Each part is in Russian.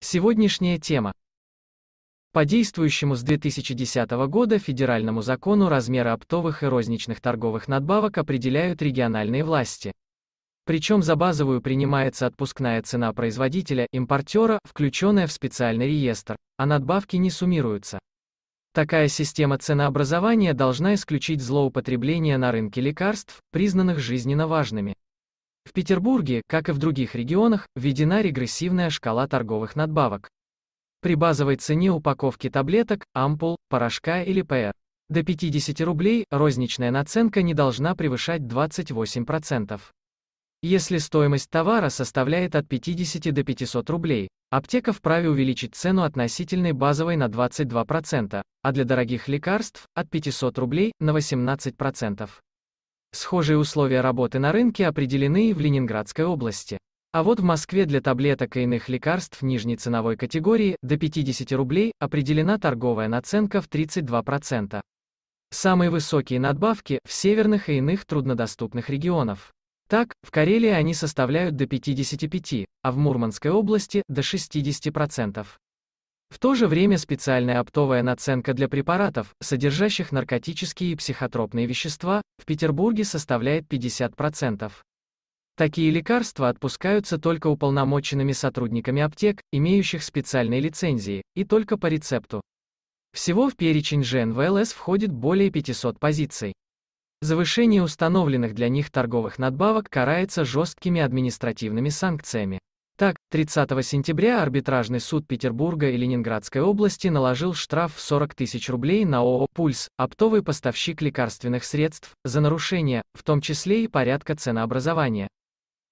Сегодняшняя тема. По действующему с 2010 года федеральному закону размеры оптовых и розничных торговых надбавок определяют региональные власти. Причем за базовую принимается отпускная цена производителя, импортера, включенная в специальный реестр, а надбавки не суммируются. Такая система ценообразования должна исключить злоупотребления на рынке лекарств, признанных жизненно важными. В Петербурге, как и в других регионах, введена регрессивная шкала торговых надбавок. При базовой цене упаковки таблеток, ампул, порошка или ПР до 50 рублей розничная наценка не должна превышать 28%. Если стоимость товара составляет от 50 до 500 рублей, аптека вправе увеличить цену относительной базовой на 22%, а для дорогих лекарств – от 500 рублей на 18%. Схожие условия работы на рынке определены и в Ленинградской области. А вот в Москве для таблеток и иных лекарств нижней ценовой категории до 50 рублей определена торговая наценка в 32%. Самые высокие надбавки в северных и иных труднодоступных регионах. Так, в Карелии они составляют до 55, а в Мурманской области – до 60%. В то же время специальная оптовая наценка для препаратов, содержащих наркотические и психотропные вещества, в Петербурге составляет 50%. Такие лекарства отпускаются только уполномоченными сотрудниками аптек, имеющих специальные лицензии, и только по рецепту. Всего в перечень ЖНВЛС входит более 500 позиций. Завышение установленных для них торговых надбавок карается жесткими административными санкциями. Так, 30 сентября арбитражный суд Петербурга и Ленинградской области наложил штраф в 40 тысяч рублей на ООО «Пульс», оптовый поставщик лекарственных средств, за нарушение, в том числе и порядка ценообразования.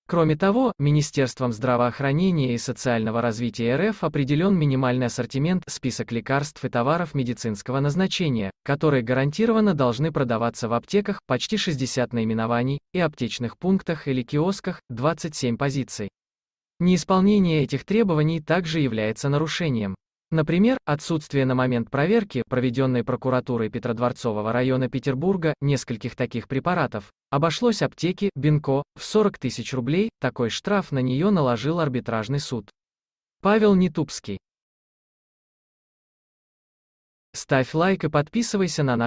Кроме того, Министерством здравоохранения и социального развития РФ определен минимальный ассортимент, список лекарств и товаров медицинского назначения, которые гарантированно должны продаваться в аптеках, почти 60 наименований, и аптечных пунктах или киосках, 27 позиций. Неисполнение этих требований также является нарушением. Например, отсутствие на момент проверки, проведенной прокуратурой Петродворцового района Петербурга, нескольких таких препаратов, обошлось аптеке «Бинко» в 40 тысяч рублей, такой штраф на нее наложил арбитражный суд. Павел Нетубский Ставь лайк и подписывайся на наш